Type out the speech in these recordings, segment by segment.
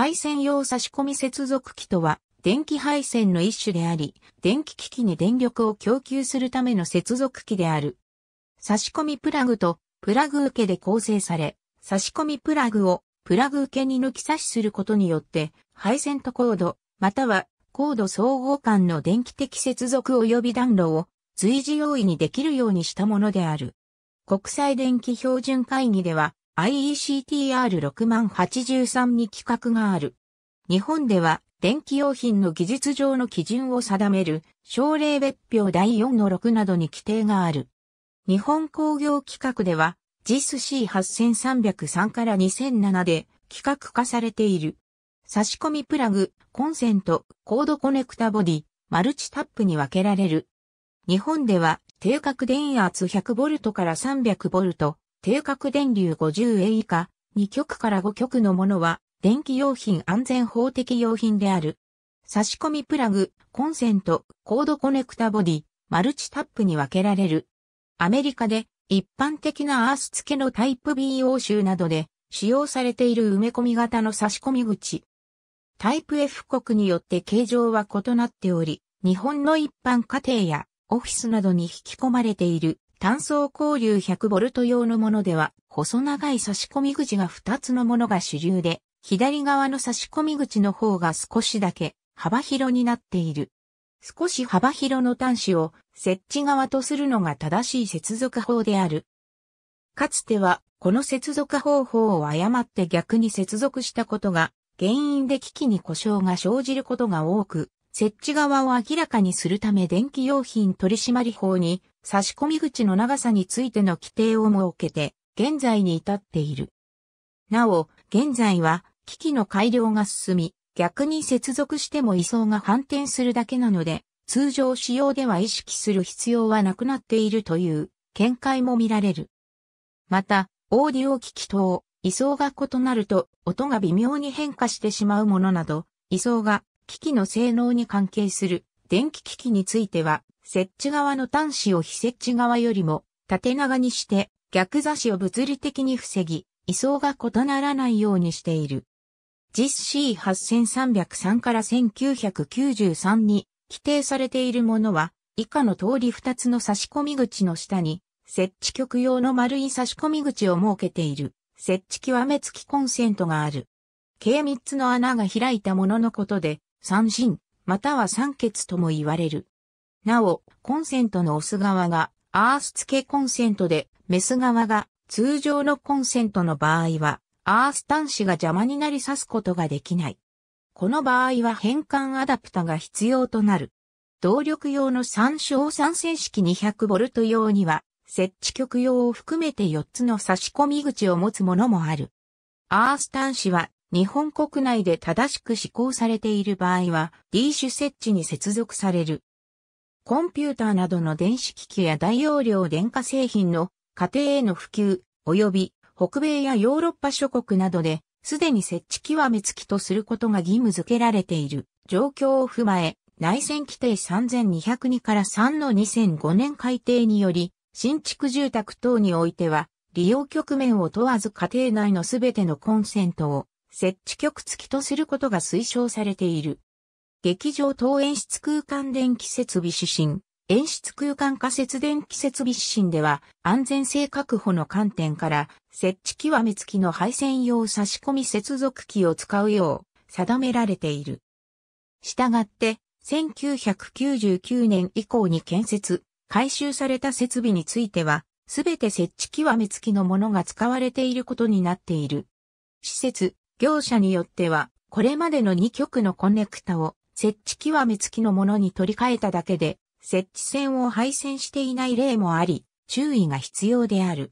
配線用差し込み接続機とは、電気配線の一種であり、電気機器に電力を供給するための接続機である。差し込みプラグとプラグ受けで構成され、差し込みプラグをプラグ受けに抜き差しすることによって、配線とコード、またはコード総合間の電気的接続及び暖炉を随時用意にできるようにしたものである。国際電気標準会議では、IECTR6083 に規格がある。日本では電気用品の技術上の基準を定める省令別表第4の6などに規定がある。日本工業規格では JISC8303 から2007で規格化されている。差し込みプラグ、コンセント、コードコネクタボディ、マルチタップに分けられる。日本では定格電圧 100V から 300V、定格電流 50A 以下、2極から5極のものは、電気用品安全法的用品である。差し込みプラグ、コンセント、コードコネクタボディ、マルチタップに分けられる。アメリカで一般的なアース付けのタイプ B 欧州などで使用されている埋め込み型の差し込み口。タイプ F 国によって形状は異なっており、日本の一般家庭やオフィスなどに引き込まれている単層交流 100V 用のものでは、細長い差し込み口が2つのものが主流で、左側の差し込み口の方が少しだけ幅広になっている。少し幅広の端子を設置側とするのが正しい接続法である。かつては、この接続方法を誤って逆に接続したことが、原因で機器に故障が生じることが多く、設置側を明らかにするため電気用品取締法に差し込み口の長さについての規定を設けて、現在に至っている。なお、現在は、機器の改良が進み、逆に接続しても位相が反転するだけなので、通常使用では意識する必要はなくなっているという見解も見られる。また、オーディオ機器等、位相が異なると音が微妙に変化してしまうものなど、位相が機器の性能に関係する電気機器については設置側の端子を非設置側よりも縦長にして逆座子を物理的に防ぎ、位相が異ならないようにしている。実 C8303 から1993に規定されているものは、以下の通り2つの差し込み口の下に、設置局用の丸い差し込み口を設けている、設置極め付きコンセントがある。計3つの穴が開いたもののことで、三振、または三欠とも言われる。なお、コンセントのオス側がアース付けコンセントで、メス側が通常のコンセントの場合は、アース端子が邪魔になり刺すことができない。この場合は変換アダプタが必要となる。動力用の参照参線式 200V 用には、設置局用を含めて4つの差し込み口を持つものもある。アース端子は日本国内で正しく施行されている場合は D 種設置に接続される。コンピューターなどの電子機器や大容量電化製品の家庭への普及、及び北米やヨーロッパ諸国などで、すでに設置極めつきとすることが義務付けられている状況を踏まえ、内戦規定3202から3の2005年改定により、新築住宅等においては、利用局面を問わず家庭内のすべてのコンセントを設置局付きとすることが推奨されている。劇場等演出空間電気設備指針、演出空間仮設電気設備指針では、安全性確保の観点から、設置極め付きの配線用差し込み接続機を使うよう、定められている。したがって、1999年以降に建設、改修された設備については、すべて設置極め付きのものが使われていることになっている。施設、業者によっては、これまでの2極のコネクタを設置極は目付きのものに取り替えただけで、設置線を配線していない例もあり、注意が必要である。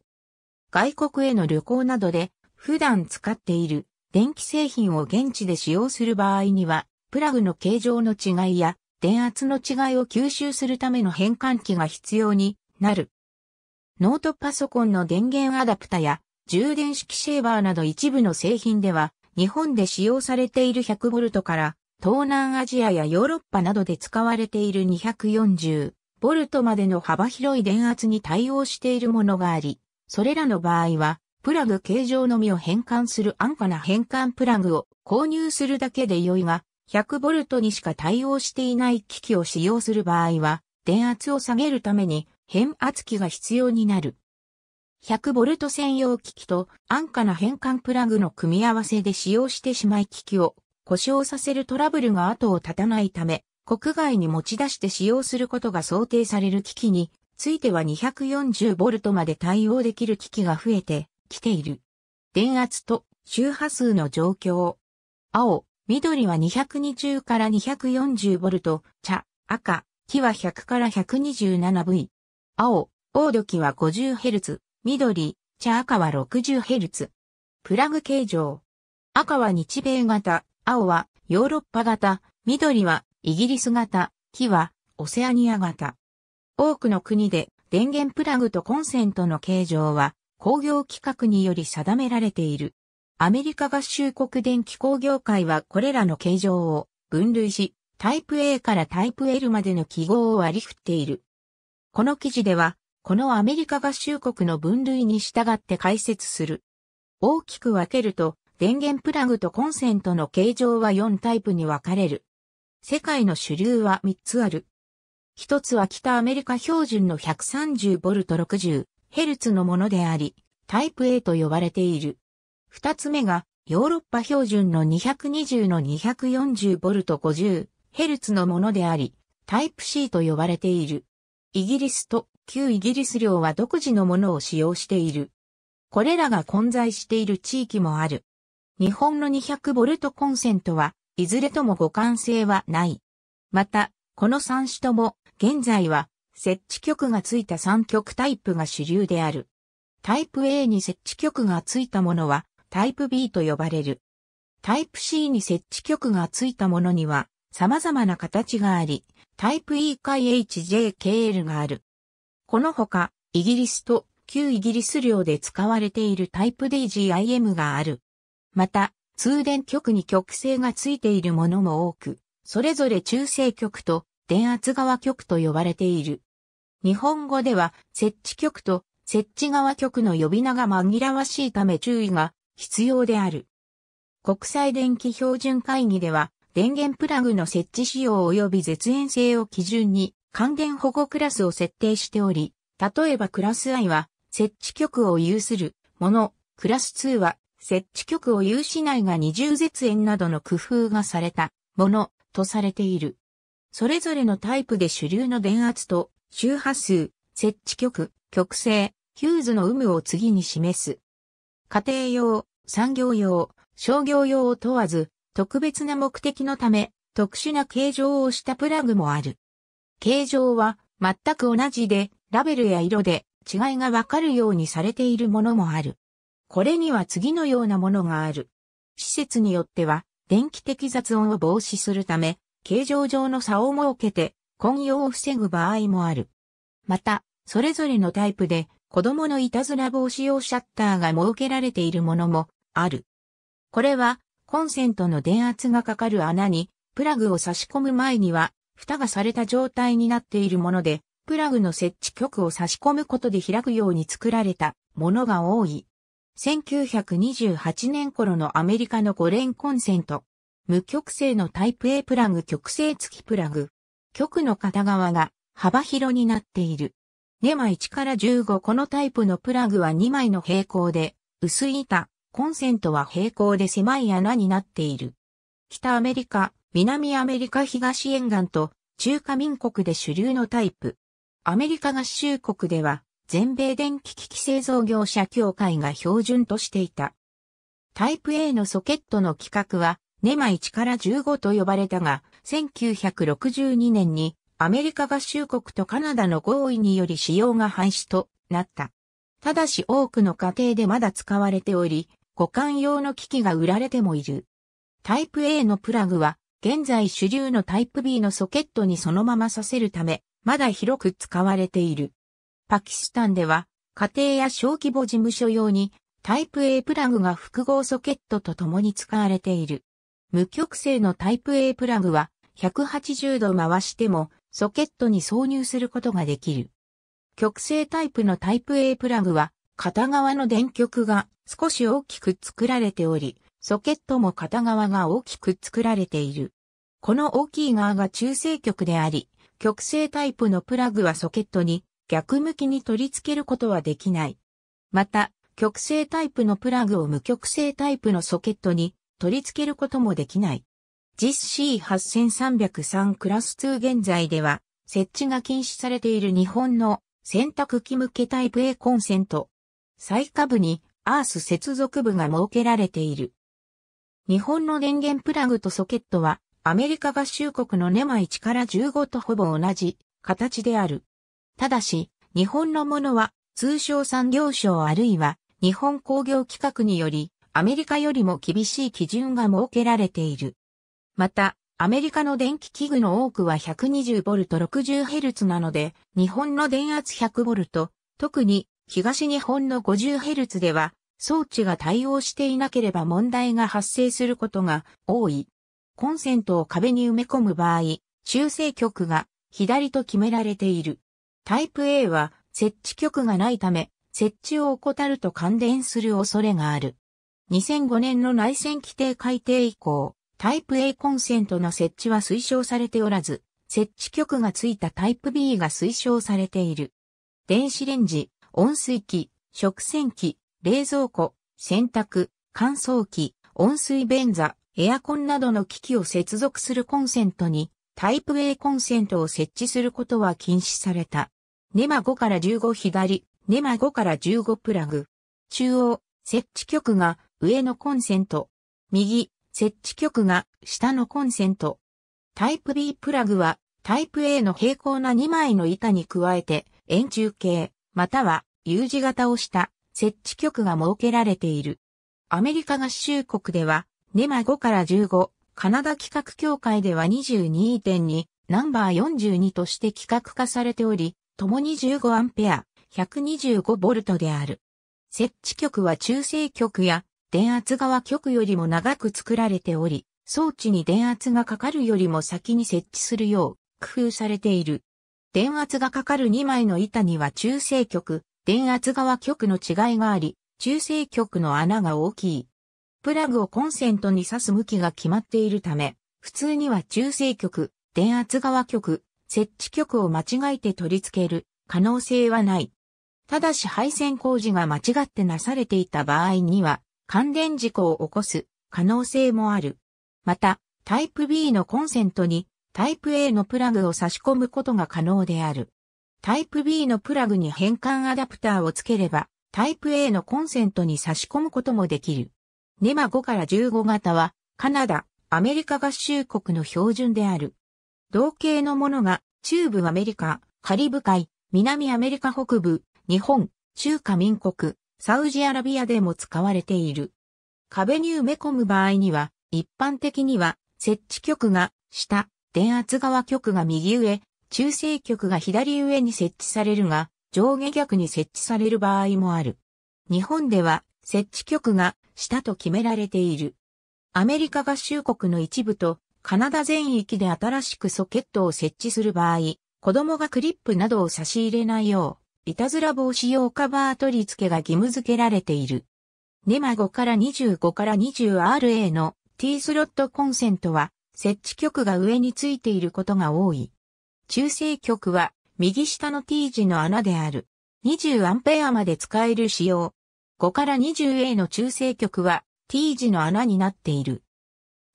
外国への旅行などで、普段使っている電気製品を現地で使用する場合には、プラグの形状の違いや電圧の違いを吸収するための変換器が必要になる。ノートパソコンの電源アダプタや充電式シェーバーなど一部の製品では日本で使用されている 100V から東南アジアやヨーロッパなどで使われている240ボルトまでの幅広い電圧に対応しているものがあり、それらの場合は、プラグ形状のみを変換する安価な変換プラグを購入するだけで良いが、100ボルトにしか対応していない機器を使用する場合は、電圧を下げるために変圧器が必要になる。100ボルト専用機器と安価な変換プラグの組み合わせで使用してしまい機器を故障させるトラブルが後を絶たないため、国外に持ち出して使用することが想定される機器については2 4 0トまで対応できる機器が増えてきている。電圧と周波数の状況。青、緑は220から2 4 0ト、茶、赤、木は100から 127V。青、オード機は 50Hz、緑、茶赤は 60Hz。プラグ形状。赤は日米型、青はヨーロッパ型、緑はイギリス型、木はオセアニア型。多くの国で電源プラグとコンセントの形状は工業規格により定められている。アメリカ合衆国電気工業会はこれらの形状を分類し、タイプ A からタイプ L までの記号を割り振っている。この記事では、このアメリカ合衆国の分類に従って解説する。大きく分けると、電源プラグとコンセントの形状は4タイプに分かれる。世界の主流は3つある。1つは北アメリカ標準の 130V60Hz のものであり、タイプ A と呼ばれている。2つ目がヨーロッパ標準の220の 240V50Hz のものであり、タイプ C と呼ばれている。イギリスと旧イギリス領は独自のものを使用している。これらが混在している地域もある。日本の 200V コンセントは、いずれとも互換性はない。また、この3種とも、現在は、設置極がついた3極タイプが主流である。タイプ A に設置極がついたものは、タイプ B と呼ばれる。タイプ C に設置極がついたものには、様々な形があり、タイプ E 回 HJKL がある。このほか、イギリスと旧イギリス領で使われているタイプ DGIM がある。また、通電極に極性がついているものも多く、それぞれ中性極と電圧側極と呼ばれている。日本語では、設置極と設置側極の呼び名が紛らわしいため注意が必要である。国際電気標準会議では、電源プラグの設置仕様及び絶縁性を基準に関電保護クラスを設定しており、例えばクラス I は設置局を有するもの、クラス2は設置局を有しないが二重絶縁などの工夫がされたものとされている。それぞれのタイプで主流の電圧と周波数、設置局、極性、ヒューズの有無を次に示す。家庭用、産業用、商業用を問わず、特別な目的のため、特殊な形状をしたプラグもある。形状は全く同じで、ラベルや色で違いがわかるようにされているものもある。これには次のようなものがある。施設によっては、電気的雑音を防止するため、形状上の差を設けて、混用を防ぐ場合もある。また、それぞれのタイプで、子供のいたずら防止用シャッターが設けられているものもある。これは、コンセントの電圧がかかる穴に、プラグを差し込む前には、蓋がされた状態になっているもので、プラグの設置局を差し込むことで開くように作られたものが多い。1928年頃のアメリカの5連コンセント。無極性のタイプ A プラグ極性付きプラグ。極の片側が幅広になっている。ネマ1から15このタイプのプラグは2枚の平行で、薄い板、コンセントは平行で狭い穴になっている。北アメリカ、南アメリカ東沿岸と中華民国で主流のタイプ。アメリカ合衆国では全米電気機器製造業者協会が標準としていた。タイプ A のソケットの規格は、ネマ1から15と呼ばれたが、1962年にアメリカ合衆国とカナダの合意により使用が廃止となった。ただし多くの家庭でまだ使われており、互換用の機器が売られてもいる。タイプ A のプラグは、現在主流のタイプ B のソケットにそのままさせるため、まだ広く使われている。パキスタンでは、家庭や小規模事務所用に、タイプ A プラグが複合ソケットと共に使われている。無極性のタイプ A プラグは、180度回しても、ソケットに挿入することができる。極性タイプのタイプ A プラグは、片側の電極が少し大きく作られており、ソケットも片側が大きく作られている。この大きい側が中性極であり、極性タイプのプラグはソケットに逆向きに取り付けることはできない。また、極性タイプのプラグを無極性タイプのソケットに取り付けることもできない。JIS C8303 クラス2現在では、設置が禁止されている日本の洗濯機向けタイプ A コンセント。最下部にアース接続部が設けられている。日本の電源プラグとソケットは、アメリカ合衆国のネマ1から15とほぼ同じ形である。ただし、日本のものは通商産業省あるいは日本工業規格によりアメリカよりも厳しい基準が設けられている。また、アメリカの電気器具の多くは 120V60Hz なので、日本の電圧 100V、特に東日本の 50Hz では装置が対応していなければ問題が発生することが多い。コンセントを壁に埋め込む場合、修正局が左と決められている。タイプ A は設置局がないため、設置を怠ると感電する恐れがある。2005年の内線規定改定以降、タイプ A コンセントの設置は推奨されておらず、設置局がついたタイプ B が推奨されている。電子レンジ、温水器、食洗機、冷蔵庫、洗濯、乾燥機、温水便座、エアコンなどの機器を接続するコンセントにタイプ A コンセントを設置することは禁止された。ネマ5から15左、ネマ5から15プラグ。中央、設置局が上のコンセント。右、設置局が下のコンセント。タイプ B プラグはタイプ A の平行な2枚の板に加えて円柱形、または U 字型をした設置局が設けられている。アメリカ合衆国ではネマ5から15、カナダ企画協会では22.2、ナンバー42として企画化されており、共に 15A、125V である。設置局は中性局や電圧側局よりも長く作られており、装置に電圧がかかるよりも先に設置するよう工夫されている。電圧がかかる2枚の板には中性局、電圧側局の違いがあり、中性局の穴が大きい。プラグをコンセントに挿す向きが決まっているため、普通には中性局、電圧側局、設置局を間違えて取り付ける可能性はない。ただし配線工事が間違ってなされていた場合には、関連事故を起こす可能性もある。また、タイプ B のコンセントにタイプ A のプラグを差し込むことが可能である。タイプ B のプラグに変換アダプターをつければ、タイプ A のコンセントに差し込むこともできる。ネマ5から15型は、カナダ、アメリカ合衆国の標準である。同系のものが中部アメリカ、カリブ海、南アメリカ北部、日本、中華民国、サウジアラビアでも使われている。壁に埋め込む場合には、一般的には、設置局が下、電圧側局が右上、中性局が左上に設置されるが、上下逆に設置される場合もある。日本では、設置局が下と決められている。アメリカ合衆国の一部とカナダ全域で新しくソケットを設置する場合、子供がクリップなどを差し入れないよう、いたずら防止用カバー取り付けが義務付けられている。ネマ5から25から 20RA の T スロットコンセントは、設置局が上についていることが多い。中性局は、右下の T 字の穴である。2 0アンペアまで使える仕様。5から 20A の中性局は T 字の穴になっている。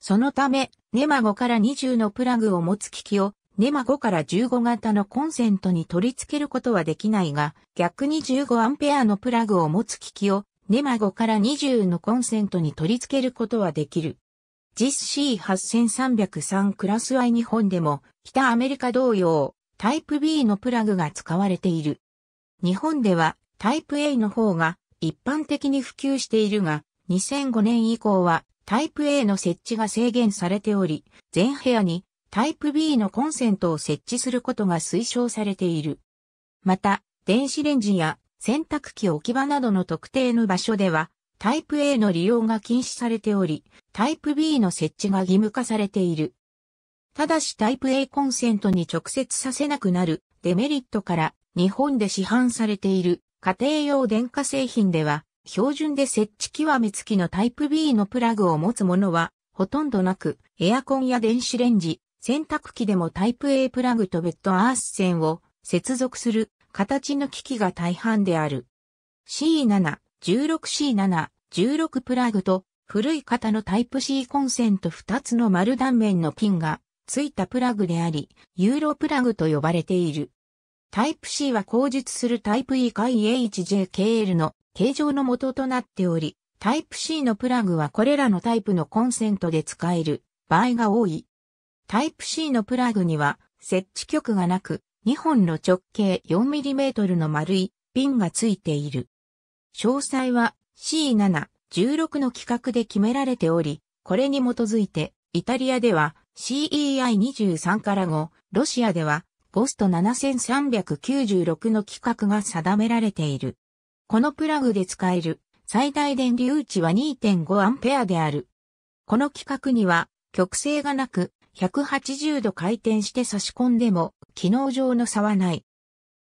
そのため、ネマ5から20のプラグを持つ機器を、ネマ5から15型のコンセントに取り付けることはできないが、逆に1 5アのプラグを持つ機器を、ネマ5から20のコンセントに取り付けることはできる。JIS C8303 クラス I 日本でも、北アメリカ同様、タイプ B のプラグが使われている。日本では、タイプ A の方が一般的に普及しているが、2005年以降はタイプ A の設置が制限されており、全部屋にタイプ B のコンセントを設置することが推奨されている。また、電子レンジや洗濯機置き場などの特定の場所では、タイプ A の利用が禁止されており、タイプ B の設置が義務化されている。ただしタイプ A コンセントに直接させなくなるデメリットから日本で市販されている家庭用電化製品では標準で設置極め付きのタイプ B のプラグを持つものはほとんどなく、エアコンや電子レンジ、洗濯機でもタイプ A プラグとベッドアース線を接続する形の機器が大半である。C7、16C7、16プラグと古い型のタイプ C コンセント2つの丸断面のピンがついたプラグであり、ユーロプラグと呼ばれている。タイプ C は工述するタイプ E 回 HJKL の形状の元となっており、タイプ C のプラグはこれらのタイプのコンセントで使える場合が多い。タイプ C のプラグには設置極がなく、2本の直径 4mm の丸いピンがついている。詳細は C7、16の規格で決められており、これに基づいて、イタリアでは CEI23 から5、ロシアではゴスト7396の規格が定められている。このプラグで使える最大電流値は2 5アンペアである。この規格には極性がなく180度回転して差し込んでも機能上の差はない。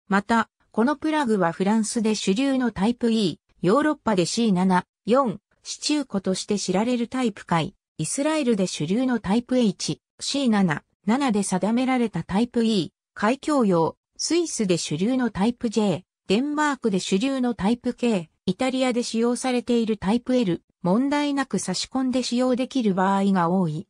また、このプラグはフランスで主流のタイプ E、ヨーロッパで C7、4、シチューコとして知られるタイプ回、イスラエルで主流のタイプ H、C7、7で定められたタイプ E、海峡用、スイスで主流のタイプ J、デンマークで主流のタイプ K、イタリアで使用されているタイプ L、問題なく差し込んで使用できる場合が多い。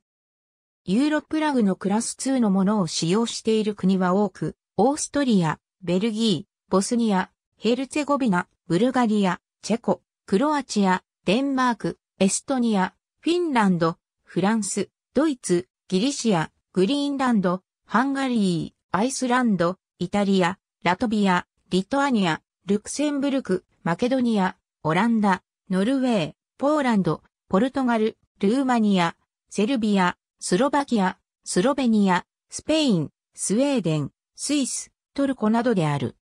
ユーロプラグのクラス2のものを使用している国は多く、オーストリア、ベルギー、ボスニア、ヘルツェゴビナ、ブルガリア、チェコ、クロアチア、デンマーク、エストニア、フィンランド、フランス、ドイツ、ギリシア、グリーンランド、ハンガリー、アイスランド、イタリア、ラトビア、リトアニア、ルクセンブルク、マケドニア、オランダ、ノルウェー、ポーランド、ポルトガル、ルーマニア、セルビア、スロバキア、スロベニア、スペイン、スウェーデン、スイス、トルコなどである。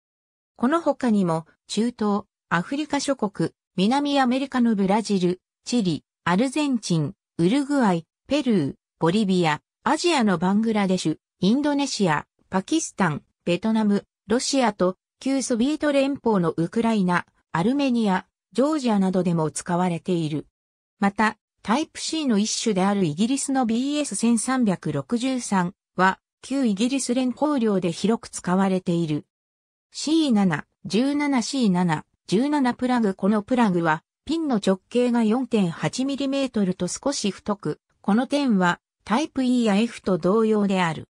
この他にも、中東、アフリカ諸国、南アメリカのブラジル、チリ、アルゼンチン、ウルグアイ、ペルー、ボリビア、アジアのバングラデシュ、インドネシア、パキスタン、ベトナム、ロシアと旧ソビート連邦のウクライナ、アルメニア、ジョージアなどでも使われている。また、タイプ C の一種であるイギリスの BS1363 は、旧イギリス連邦領で広く使われている。C7、17C7、17プラグこのプラグは、ピンの直径が 4.8mm と少し太く、この点は、タイプ E や F と同様である。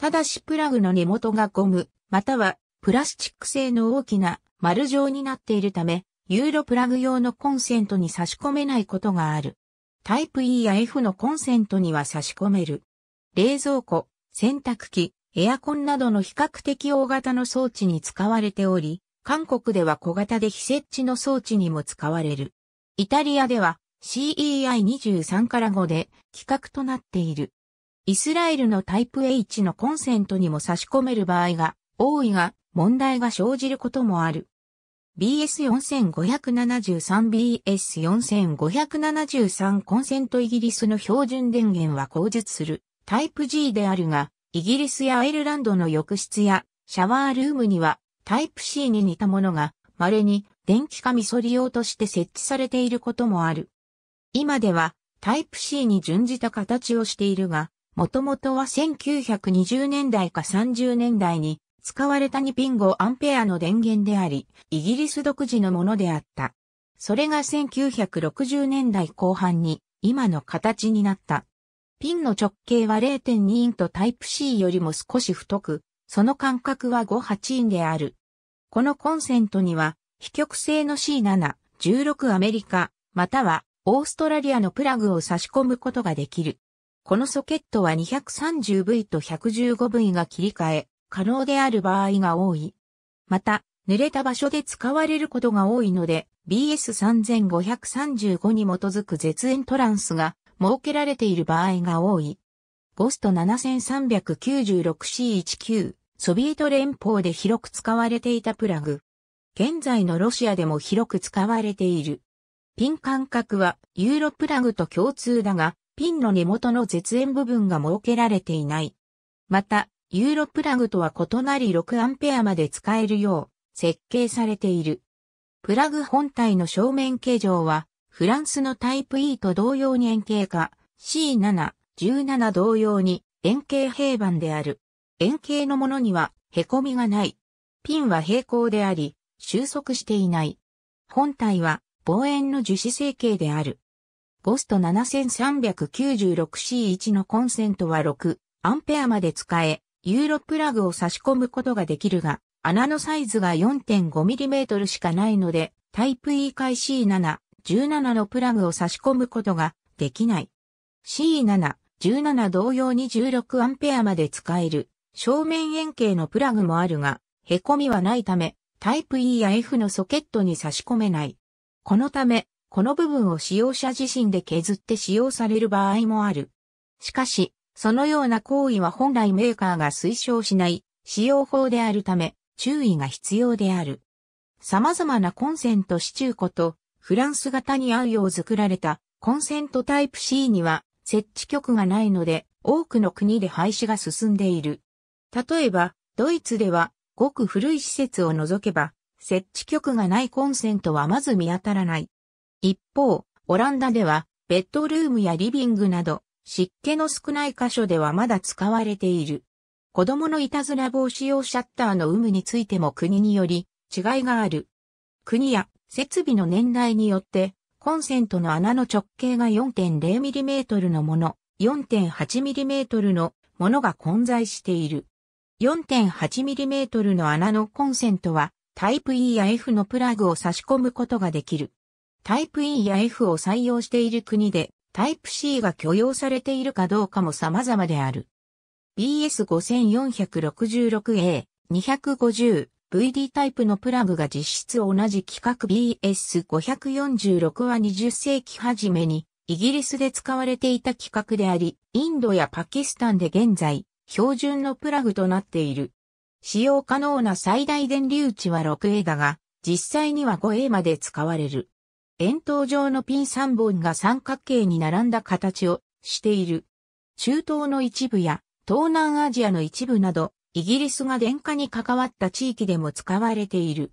ただしプラグの根元がゴム、またはプラスチック製の大きな丸状になっているため、ユーロプラグ用のコンセントに差し込めないことがある。タイプ E や F のコンセントには差し込める。冷蔵庫、洗濯機、エアコンなどの比較的大型の装置に使われており、韓国では小型で非設置の装置にも使われる。イタリアでは CEI23 から5で規格となっている。イスラエルのタイプ H のコンセントにも差し込める場合が多いが、問題が生じることもある。BS4573BS4573 コンセントイギリスの標準電源は口述するタイプ G であるが、イギリスやアイルランドの浴室やシャワールームにはタイプ C に似たものが稀に電気カミソリ用として設置されていることもある。今ではタイプ C に準じた形をしているが、もともとは1920年代か30年代に使われた2ピン5アンペアの電源であり、イギリス独自のものであった。それが1960年代後半に今の形になった。ピンの直径は0.2インとタイプ C よりも少し太く、その間隔は5、8インである。このコンセントには、非極性の C7、16アメリカ、またはオーストラリアのプラグを差し込むことができる。このソケットは 230V と 115V が切り替え、可能である場合が多い。また、濡れた場所で使われることが多いので、BS3535 に基づく絶縁トランスが設けられている場合が多い。ゴスト 7396C19、ソビエト連邦で広く使われていたプラグ。現在のロシアでも広く使われている。ピン間隔はユーロプラグと共通だが、ピンの根元の絶縁部分が設けられていない。また、ユーロプラグとは異なり6アまで使えるよう設計されている。プラグ本体の正面形状はフランスのタイプ E と同様に円形化 C7、17同様に円形平板である。円形のものには凹みがない。ピンは平行であり、収束していない。本体は望遠の樹脂成形である。ゴスト 7396C1 のコンセントは6アンペアまで使え、ユーロプラグを差し込むことができるが、穴のサイズが 4.5mm しかないので、タイプ E 回 C7、17のプラグを差し込むことができない。C7、17同様に 16A まで使える正面円形のプラグもあるが、凹みはないため、タイプ E や F のソケットに差し込めない。このため、この部分を使用者自身で削って使用される場合もある。しかし、そのような行為は本来メーカーが推奨しない使用法であるため注意が必要である。様々なコンセント支柱庫とフランス型に合うよう作られたコンセントタイプ C には設置局がないので多くの国で廃止が進んでいる。例えばドイツではごく古い施設を除けば設置局がないコンセントはまず見当たらない。一方、オランダではベッドルームやリビングなど湿気の少ない箇所ではまだ使われている。子供のいたずら防止用シャッターの有無についても国により違いがある。国や設備の年代によってコンセントの穴の直径が 4.0mm のもの、4.8mm のものが混在している。4.8mm の穴のコンセントはタイプ E や F のプラグを差し込むことができる。タイプ E や F を採用している国でタイプ C が許容されているかどうかも様々である。BS5466A、250、VD タイプのプラグが実質同じ規格 BS546 は20世紀初めにイギリスで使われていた規格であり、インドやパキスタンで現在標準のプラグとなっている。使用可能な最大電流値は 6A だが、実際には 5A まで使われる。円筒状のピン3本が三角形に並んだ形をしている。中東の一部や東南アジアの一部など、イギリスが電化に関わった地域でも使われている。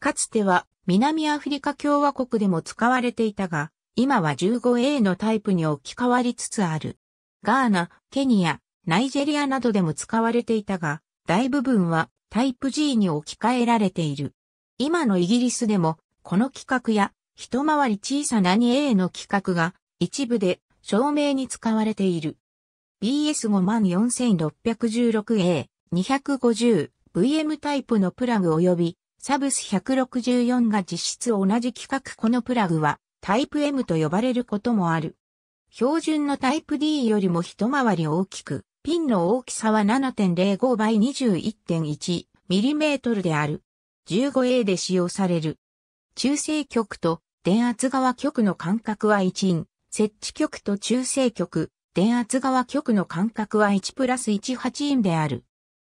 かつては南アフリカ共和国でも使われていたが、今は 15A のタイプに置き換わりつつある。ガーナ、ケニア、ナイジェリアなどでも使われていたが、大部分はタイプ G に置き換えられている。今のイギリスでも、この規格や一回り小さな 2A の規格が一部で照明に使われている。BS54616A250VM タイプのプラグ及びサブス164が実質同じ規格このプラグはタイプ M と呼ばれることもある。標準のタイプ D よりも一回り大きく、ピンの大きさは7.05倍 21.1mm である。15A で使用される。中性極と電圧側極の間隔は1因、設置極と中性極、電圧側極の間隔は1プラス18因である。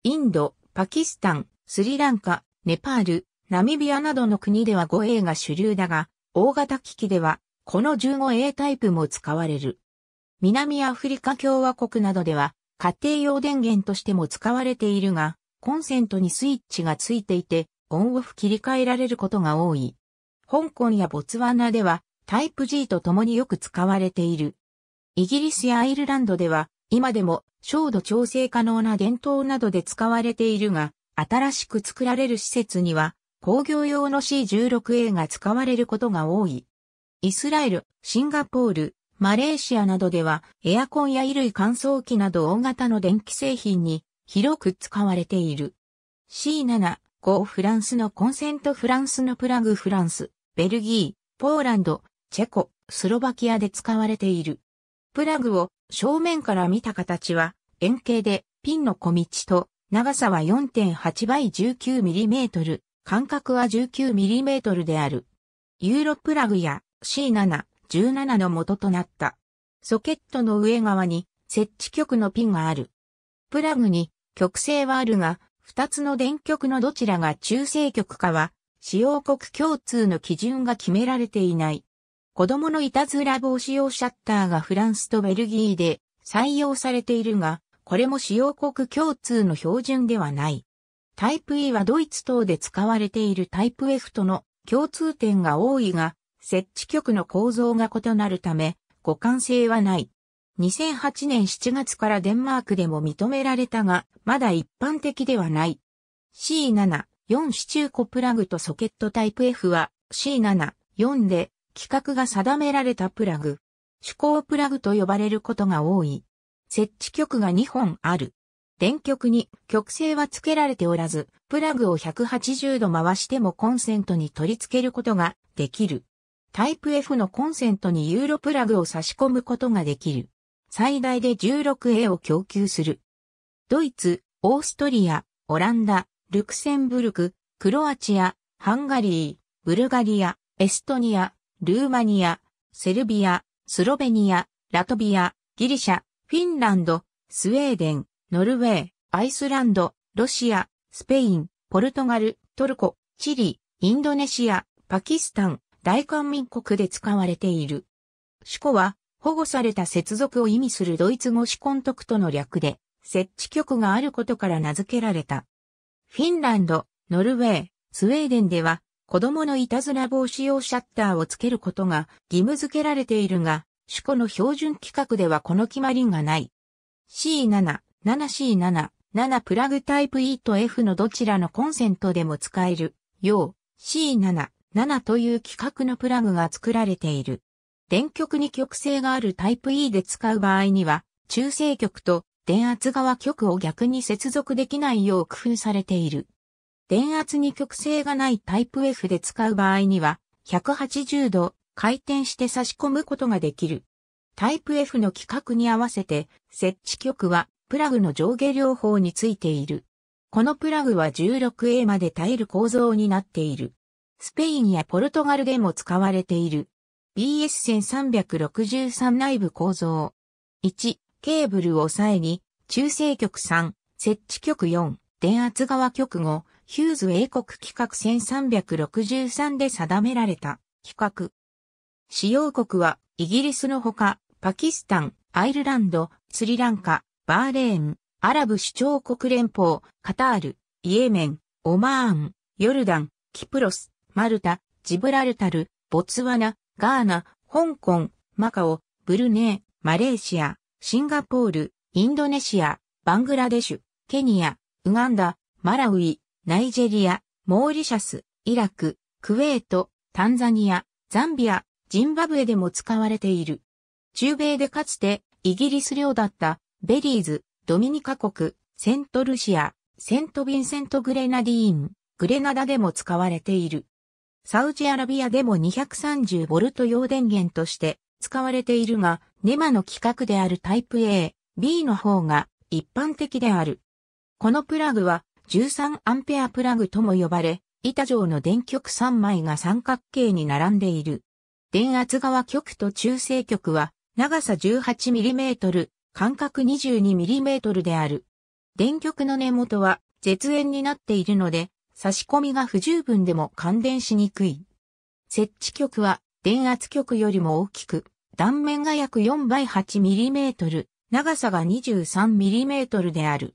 インド、パキスタン、スリランカ、ネパール、ナミビアなどの国では 5A が主流だが、大型機器では、この 15A タイプも使われる。南アフリカ共和国などでは、家庭用電源としても使われているが、コンセントにスイッチがついていて、オンオフ切り替えられることが多い。香港やボツワナではタイプ G と共によく使われている。イギリスやアイルランドでは今でも照度調整可能な電灯などで使われているが、新しく作られる施設には工業用の C16A が使われることが多い。イスラエル、シンガポール、マレーシアなどではエアコンや衣類乾燥機など大型の電気製品に広く使われている。C75 フランスのコンセントフランスのプラグフランス。ベルギー、ポーランド、チェコ、スロバキアで使われている。プラグを正面から見た形は円形でピンの小道と長さは4.8倍 19mm、間隔は 19mm である。ユーロプラグや C7、17の元となった。ソケットの上側に設置極のピンがある。プラグに極性はあるが、二つの電極のどちらが中性極かは使用国共通の基準が決められていない。子供のいたずら防止用シャッターがフランスとベルギーで採用されているが、これも使用国共通の標準ではない。タイプ E はドイツ等で使われているタイプ F との共通点が多いが、設置局の構造が異なるため、互換性はない。2008年7月からデンマークでも認められたが、まだ一般的ではない。C7、4支柱コプラグとソケットタイプ F は C7、4で規格が定められたプラグ。主行プラグと呼ばれることが多い。設置極が2本ある。電極に極性は付けられておらず、プラグを180度回してもコンセントに取り付けることができる。タイプ F のコンセントにユーロプラグを差し込むことができる。最大で 16A を供給する。ドイツ、オーストリア、オランダ、ルクセンブルク、クロアチア、ハンガリー、ブルガリア、エストニア、ルーマニア、セルビア、スロベニア、ラトビア、ギリシャ、フィンランド、スウェーデン、ノルウェー、アイスランド、ロシア、スペイン、ポルトガル、トルコ、チリ、インドネシア、パキスタン、大韓民国で使われている。主コは、保護された接続を意味するドイツ語子根徳との略で、設置局があることから名付けられた。フィンランド、ノルウェー、スウェーデンでは、子供のいたずら防止用シャッターをつけることが義務付けられているが、主語の標準規格ではこの決まりがない。C7、7C7、7プラグタイプ E と F のどちらのコンセントでも使える、よう C7、7という規格のプラグが作られている。電極に極性があるタイプ E で使う場合には、中性極と電圧側極を逆に接続できないよう工夫されている。電圧に極性がないタイプ F で使う場合には、180度回転して差し込むことができる。タイプ F の規格に合わせて、設置極はプラグの上下両方についている。このプラグは 16A まで耐える構造になっている。スペインやポルトガルでも使われている。BS1363 内部構造。1、ケーブルを抑えに、中正局3、設置局4、電圧側局5、ヒューズ英国規格1363で定められた、規格。使用国は、イギリスのほか、パキスタン、アイルランド、スリランカ、バーレーン、アラブ首長国連邦、カタール、イエメン、オマーン、ヨルダン、キプロス、マルタ、ジブラルタル、ボツワナ、ガーナ、香港、マカオ、ブルネー、マレーシア、シンガポール、インドネシア、バングラデシュ、ケニア、ウガンダ、マラウイ、ナイジェリア、モーリシャス、イラク、クウェート、タンザニア、ザンビア、ジンバブエでも使われている。中米でかつてイギリス領だったベリーズ、ドミニカ国、セントルシア、セントヴィンセント・グレナディーン、グレナダでも使われている。サウジアラビアでも 230V 用電源として使われているが、ネマの規格であるタイプ A、B の方が一般的である。このプラグは1 3アプラグとも呼ばれ、板状の電極3枚が三角形に並んでいる。電圧側極と中性極は長さ 18mm、間隔 22mm である。電極の根元は絶縁になっているので、差し込みが不十分でも感電しにくい。設置極は電圧極よりも大きく、断面が約4倍8 m m 長さが 23mm である。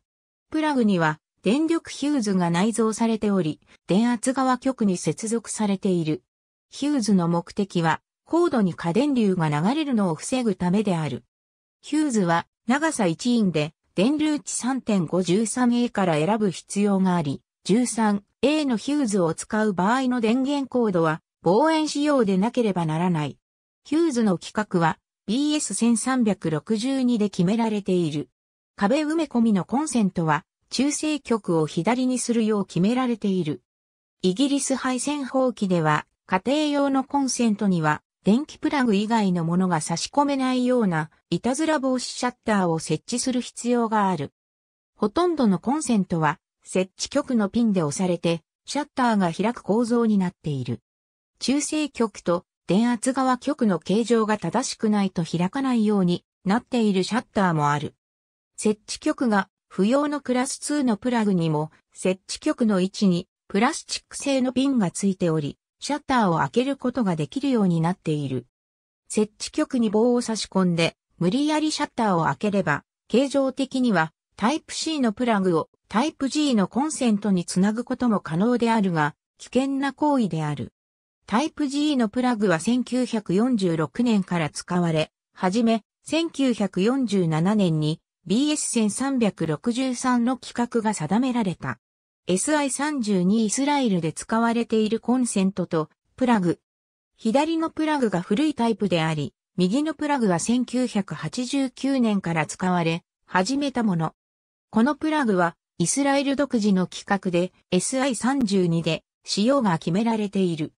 プラグには電力ヒューズが内蔵されており、電圧側極に接続されている。ヒューズの目的は、高度に過電流が流れるのを防ぐためである。ヒューズは長さ1インで電流値 3.513A から選ぶ必要があり、13A のヒューズを使う場合の電源コードは望遠仕様でなければならない。ヒューズの規格は BS1362 で決められている。壁埋め込みのコンセントは中性極を左にするよう決められている。イギリス配線法規では家庭用のコンセントには電気プラグ以外のものが差し込めないようないたずら防止シャッターを設置する必要がある。ほとんどのコンセントは設置局のピンで押されてシャッターが開く構造になっている。中性局と電圧側極の形状が正しくないと開かないようになっているシャッターもある。設置極が不要のクラス2のプラグにも設置極の位置にプラスチック製のピンがついており、シャッターを開けることができるようになっている。設置極に棒を差し込んで、無理やりシャッターを開ければ、形状的にはタイプ C のプラグをタイプ G のコンセントにつなぐことも可能であるが、危険な行為である。タイプ G のプラグは1946年から使われ、はじめ、1947年に BS1363 の規格が定められた。SI32 イスラエルで使われているコンセントとプラグ。左のプラグが古いタイプであり、右のプラグは1989年から使われ、始めたもの。このプラグは、イスラエル独自の規格で SI32 で使用が決められている。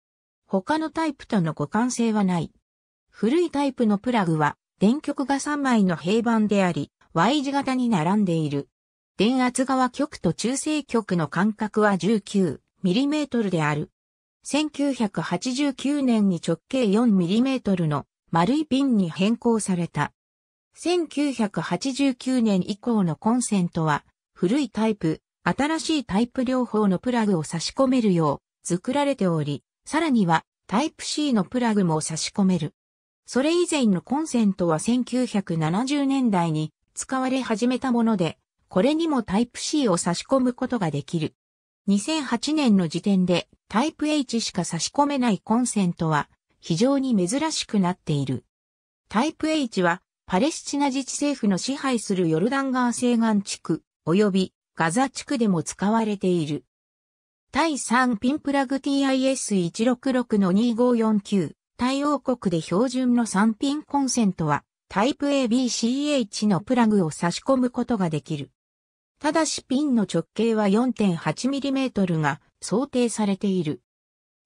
他のタイプとの互換性はない。古いタイプのプラグは電極が3枚の平板であり、Y 字型に並んでいる。電圧側極と中性極の間隔は 19mm である。1989年に直径 4mm の丸いピンに変更された。1989年以降のコンセントは、古いタイプ、新しいタイプ両方のプラグを差し込めるよう作られており、さらにはタイプ c のプラグも差し込める。それ以前のコンセントは1970年代に使われ始めたもので、これにもタイプ c を差し込むことができる。2008年の時点でタイプ h しか差し込めないコンセントは非常に珍しくなっている。タイプ h はパレスチナ自治政府の支配するヨルダン川西岸地区及びガザ地区でも使われている。対3ピンプラグ TIS166-2549 対応国で標準の3ピンコンセントはタイプ ABCH のプラグを差し込むことができる。ただしピンの直径は 4.8mm が想定されている。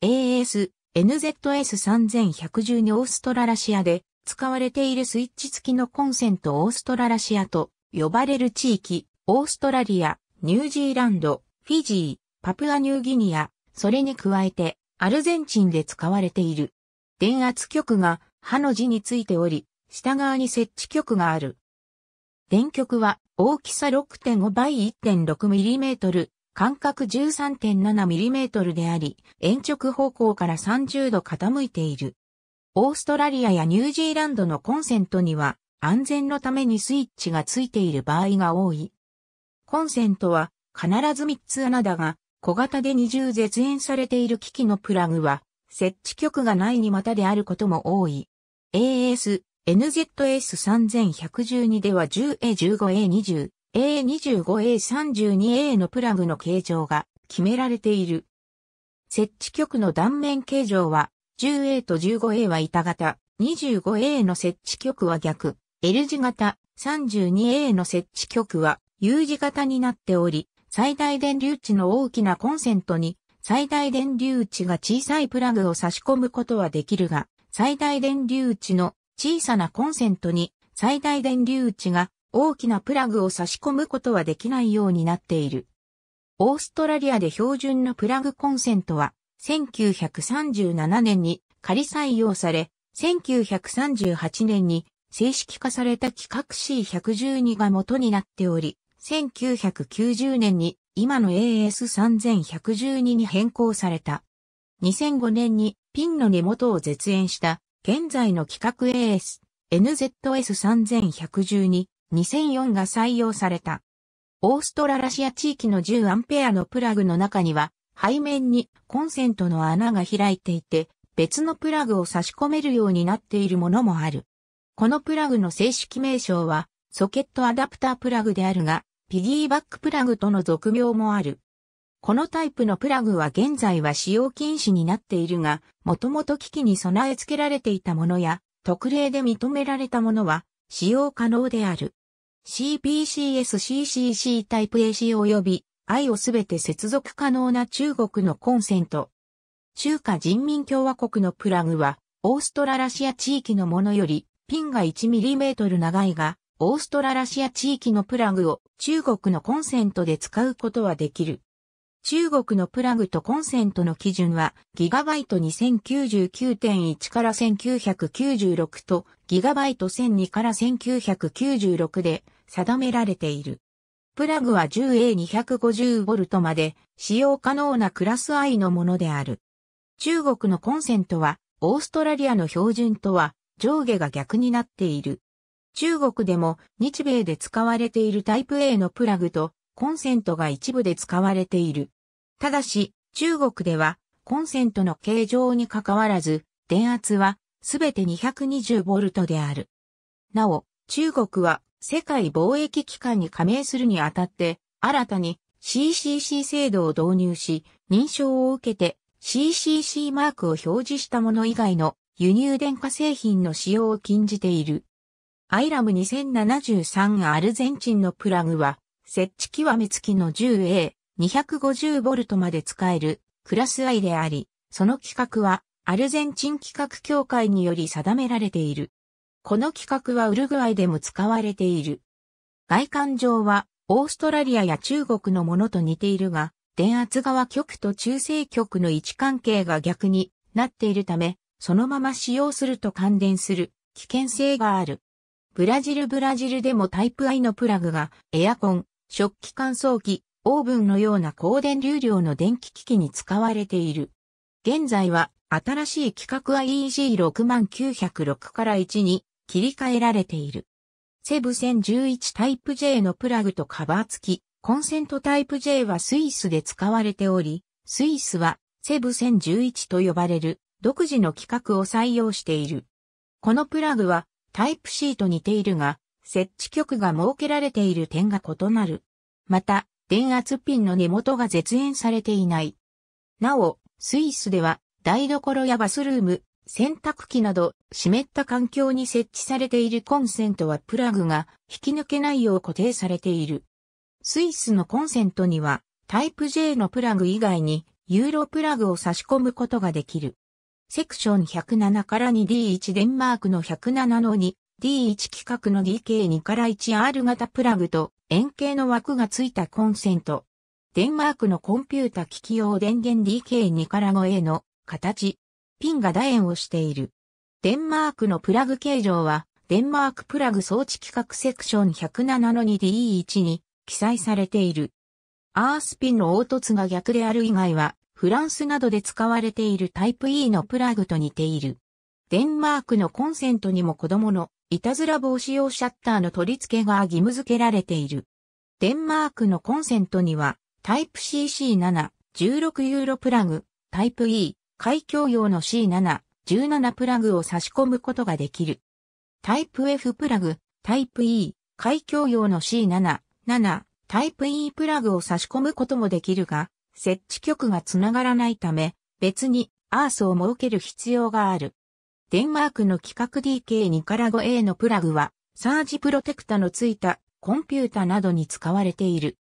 AS、NZS3112 オーストララシアで使われているスイッチ付きのコンセントオーストララシアと呼ばれる地域、オーストラリア、ニュージーランド、フィジー、パプアニューギニア、それに加えて、アルゼンチンで使われている。電圧極が歯の字についており、下側に設置極がある。電極は大きさ6.5倍 1.6mm、間隔 13.7mm であり、延直方向から30度傾いている。オーストラリアやニュージーランドのコンセントには安全のためにスイッチがついている場合が多い。コンセントは必ず3つ穴だが、小型で二重絶縁されている機器のプラグは、設置局がないにまたであることも多い。AS、NZS3112 では 10A15A20、A25A32A のプラグの形状が決められている。設置局の断面形状は、10A と 15A は板型、25A の設置局は逆、L 字型、32A の設置局は U 字型になっており、最大電流値の大きなコンセントに最大電流値が小さいプラグを差し込むことはできるが、最大電流値の小さなコンセントに最大電流値が大きなプラグを差し込むことはできないようになっている。オーストラリアで標準のプラグコンセントは1937年に仮採用され、1938年に正式化された規格 C112 が元になっており、1990年に今の AS3112 に変更された。2005年にピンの根元を絶縁した現在の規格 AS NZS3112 2004が採用された。オーストララシア地域の1 0アのプラグの中には背面にコンセントの穴が開いていて別のプラグを差し込めるようになっているものもある。このプラグの正式名称はソケットアダプタープラグであるが、ピギーバックプラグとの俗名もある。このタイプのプラグは現在は使用禁止になっているが、もともと機器に備え付けられていたものや、特例で認められたものは使用可能である。CPCS-CCC タイプ AC 及び I をすべて接続可能な中国のコンセント。中華人民共和国のプラグは、オーストララシア地域のものよりピンが 1mm 長いが、オーストララシア地域のプラグを中国のコンセントで使うことはできる。中国のプラグとコンセントの基準は、ギガバイト2099.1から1996と、ギガバイト1002から1996で定められている。プラグは 10A250V まで使用可能なクラス I のものである。中国のコンセントは、オーストラリアの標準とは上下が逆になっている。中国でも日米で使われているタイプ A のプラグとコンセントが一部で使われている。ただし、中国ではコンセントの形状に関わらず、電圧はすべて 220V である。なお、中国は世界貿易機関に加盟するにあたって、新たに CCC 制度を導入し、認証を受けて CCC マークを表示したもの以外の輸入電化製品の使用を禁じている。アイラム2073アルゼンチンのプラグは、設置極め付きの 10A250V まで使えるクラス I であり、その規格はアルゼンチン規格協会により定められている。この規格はウルグアイでも使われている。外観上はオーストラリアや中国のものと似ているが、電圧側極と中性極の位置関係が逆になっているため、そのまま使用すると感電する危険性がある。ブラジルブラジルでもタイプ I のプラグがエアコン、食器乾燥機、オーブンのような高電流量の電気機器に使われている。現在は新しい規格 i e g 6 9 0 6から1に切り替えられている。セブ1011タイプ J のプラグとカバー付き、コンセントタイプ J はスイスで使われており、スイスはセブ1011と呼ばれる独自の規格を採用している。このプラグはタイプ C と似ているが、設置局が設けられている点が異なる。また、電圧ピンの根元が絶縁されていない。なお、スイスでは台所やバスルーム、洗濯機など湿った環境に設置されているコンセントはプラグが引き抜けないよう固定されている。スイスのコンセントにはタイプ J のプラグ以外にユーロプラグを差し込むことができる。セクション107から 2D1 デンマークの107の 2D1 規格の DK2 から 1R 型プラグと円形の枠がついたコンセント。デンマークのコンピュータ機器用電源 DK2 から 5A の形。ピンが楕円をしている。デンマークのプラグ形状は、デンマークプラグ装置規格セクション107の 2D1 に記載されている。アースピンの凹凸が逆である以外はフランスなどで使われているタイプ E のプラグと似ている。デンマークのコンセントにも子供のいたずら防止用シャッターの取り付けが義務付けられている。デンマークのコンセントにはタイプ CC7、16ユーロプラグ、タイプ E、海峡用の C7、17プラグを差し込むことができる。タイプ F プラグ、タイプ E、海峡用の C7、7、タイプ E プラグを差し込むこともできるが、設置局がつながらないため、別にアースを設ける必要がある。デンマークの規格 DK 2から5 A のプラグは、サージプロテクタのついたコンピュータなどに使われている。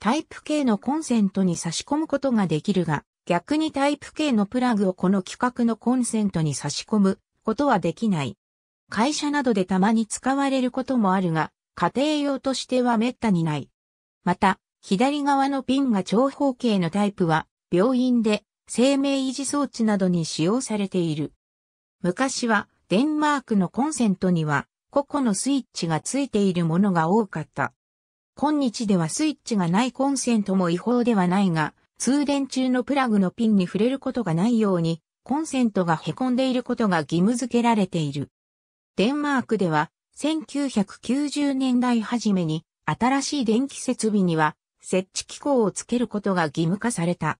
タイプ K のコンセントに差し込むことができるが、逆にタイプ K のプラグをこの規格のコンセントに差し込むことはできない。会社などでたまに使われることもあるが、家庭用としては滅多にない。また、左側のピンが長方形のタイプは、病院で生命維持装置などに使用されている。昔は、デンマークのコンセントには、個々のスイッチがついているものが多かった。今日ではスイッチがないコンセントも違法ではないが、通電中のプラグのピンに触れることがないように、コンセントが凹んでいることが義務付けられている。デンマークでは、1990年代初めに、新しい電気設備には、設置機構をつけることが義務化された。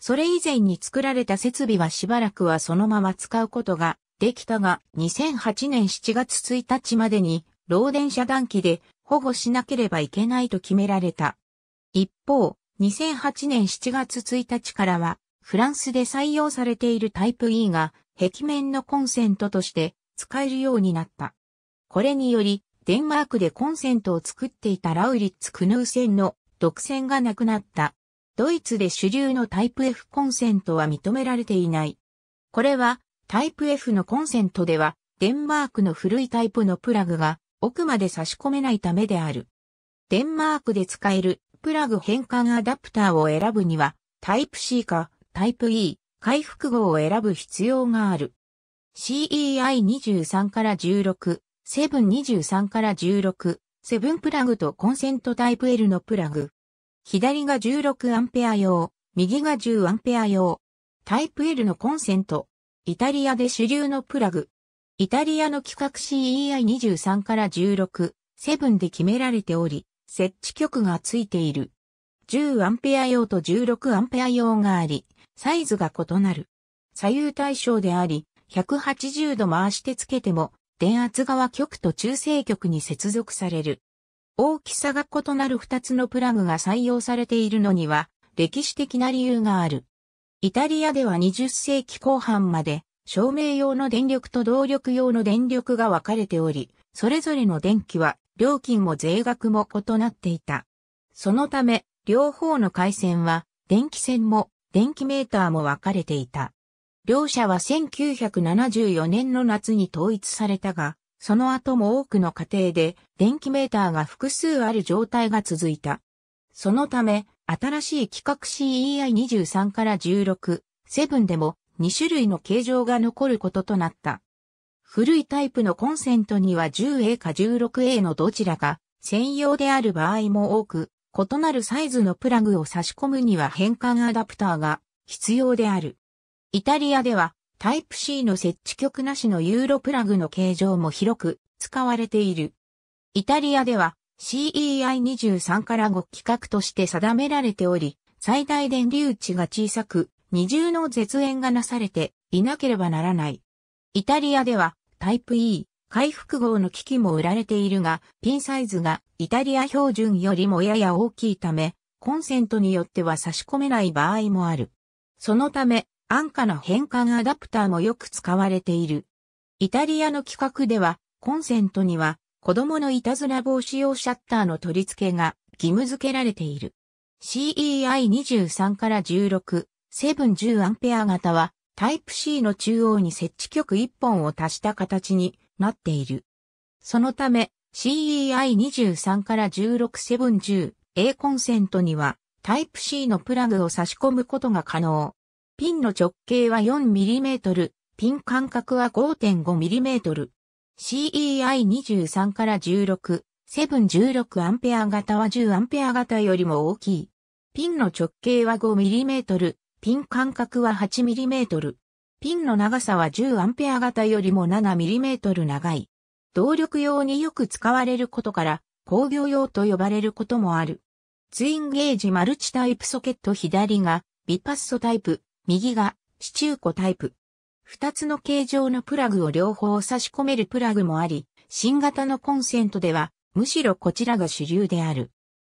それ以前に作られた設備はしばらくはそのまま使うことができたが、2008年7月1日までに、漏電遮断機で保護しなければいけないと決められた。一方、2008年7月1日からは、フランスで採用されているタイプ E が壁面のコンセントとして使えるようになった。これにより、デンマークでコンセントを作っていたラウリッツ・クヌーセンの独占がなくなった。ドイツで主流のタイプ F コンセントは認められていない。これはタイプ F のコンセントではデンマークの古いタイプのプラグが奥まで差し込めないためである。デンマークで使えるプラグ変換アダプターを選ぶにはタイプ C かタイプ E 回復号を選ぶ必要がある。CEI23 から16、723から16、セブンプラグとコンセントタイプ L のプラグ。左が1 6ア用、右が1 0ア用。タイプ L のコンセント。イタリアで主流のプラグ。イタリアの規格 CEI23 から16、セブンで決められており、設置局がついている。1 0ア用と1 6ア用があり、サイズが異なる。左右対称であり、180度回してつけても電圧側極と中性極に接続される。大きさが異なる2つのプラグが採用されているのには歴史的な理由がある。イタリアでは20世紀後半まで照明用の電力と動力用の電力が分かれており、それぞれの電気は料金も税額も異なっていた。そのため、両方の回線は電気線も電気メーターも分かれていた。両社は1974年の夏に統一されたが、その後も多くの家庭で電気メーターが複数ある状態が続いた。そのため、新しい規格 CEI23 から16、セブンでも2種類の形状が残ることとなった。古いタイプのコンセントには 10A か 16A のどちらか専用である場合も多く、異なるサイズのプラグを差し込むには変換アダプターが必要である。イタリアでは、タイプ C の設置極なしのユーロプラグの形状も広く使われている。イタリアでは CEI23 から5規格として定められており、最大電流値が小さく、二重の絶縁がなされていなければならない。イタリアではタイプ E、回復号の機器も売られているが、ピンサイズがイタリア標準よりもやや大きいため、コンセントによっては差し込めない場合もある。そのため、安価な変換アダプターもよく使われている。イタリアの規格では、コンセントには子供のいたずら防止用シャッターの取り付けが義務付けられている。CEI23 から16、710アンペア型はタイプ C の中央に設置極1本を足した形になっている。そのため CEI23 から16 7 10A コンセントにはタイプ C のプラグを差し込むことが可能。ピンの直径は 4mm、ピン間隔は 5.5mm。CEI23 から16、7 16 a 型は10 a 型よりも大きい。ピンの直径は 5mm、ピン間隔は 8mm。ピンの長さは10 a 型よりも 7mm 長い。動力用によく使われることから、工業用と呼ばれることもある。ツインゲージマルチタイプソケット左が、ビパッソタイプ、右がシチュー庫タイプ。二つの形状のプラグを両方差し込めるプラグもあり、新型のコンセントでは、むしろこちらが主流である。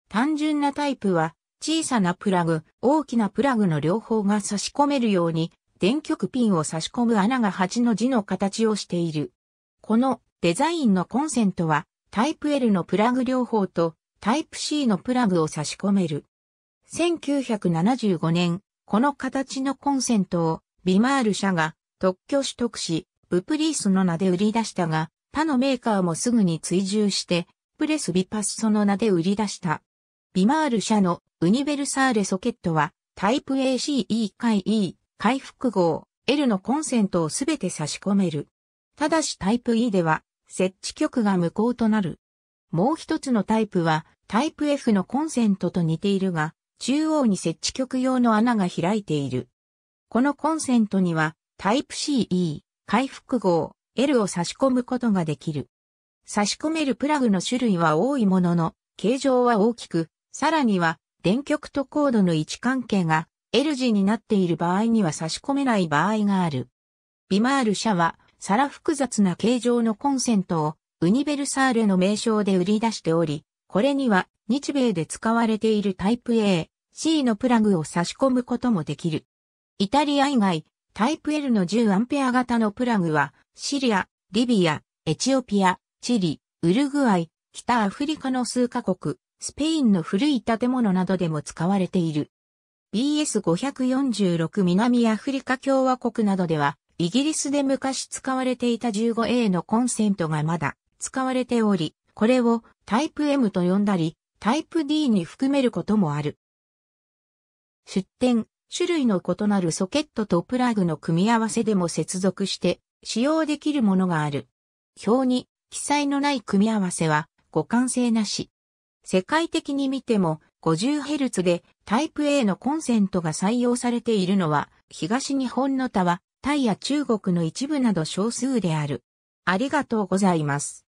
単純なタイプは、小さなプラグ、大きなプラグの両方が差し込めるように、電極ピンを差し込む穴が8の字の形をしている。このデザインのコンセントは、タイプ L のプラグ両方と、タイプ C のプラグを差し込める。1975年、この形のコンセントをビマール社が特許取得し、ブプリースの名で売り出したが、他のメーカーもすぐに追従して、プレスビパスその名で売り出した。ビマール社のウニベルサーレソケットは、タイプ ACE 回 E 回復号 L のコンセントをすべて差し込める。ただしタイプ E では、設置局が無効となる。もう一つのタイプは、タイプ F のコンセントと似ているが、中央に設置局用の穴が開いている。このコンセントには、タイプ c e 回復号、L を差し込むことができる。差し込めるプラグの種類は多いものの、形状は大きく、さらには、電極とコードの位置関係が L 字になっている場合には差し込めない場合がある。ビマール社は、さら複雑な形状のコンセントを、ウニベルサールの名称で売り出しており、これには日米で使われているタイプ A、C のプラグを差し込むこともできる。イタリア以外、タイプ L の 10A 型のプラグは、シリア、リビア、エチオピア、チリ、ウルグアイ、北アフリカの数カ国、スペインの古い建物などでも使われている。BS546 南アフリカ共和国などでは、イギリスで昔使われていた 15A のコンセントがまだ使われており、これをタイプ M と呼んだり、タイプ D に含めることもある。出展、種類の異なるソケットとプラグの組み合わせでも接続して使用できるものがある。表に記載のない組み合わせは互換性なし。世界的に見ても 50Hz でタイプ A のコンセントが採用されているのは東日本の他はタイや中国の一部など少数である。ありがとうございます。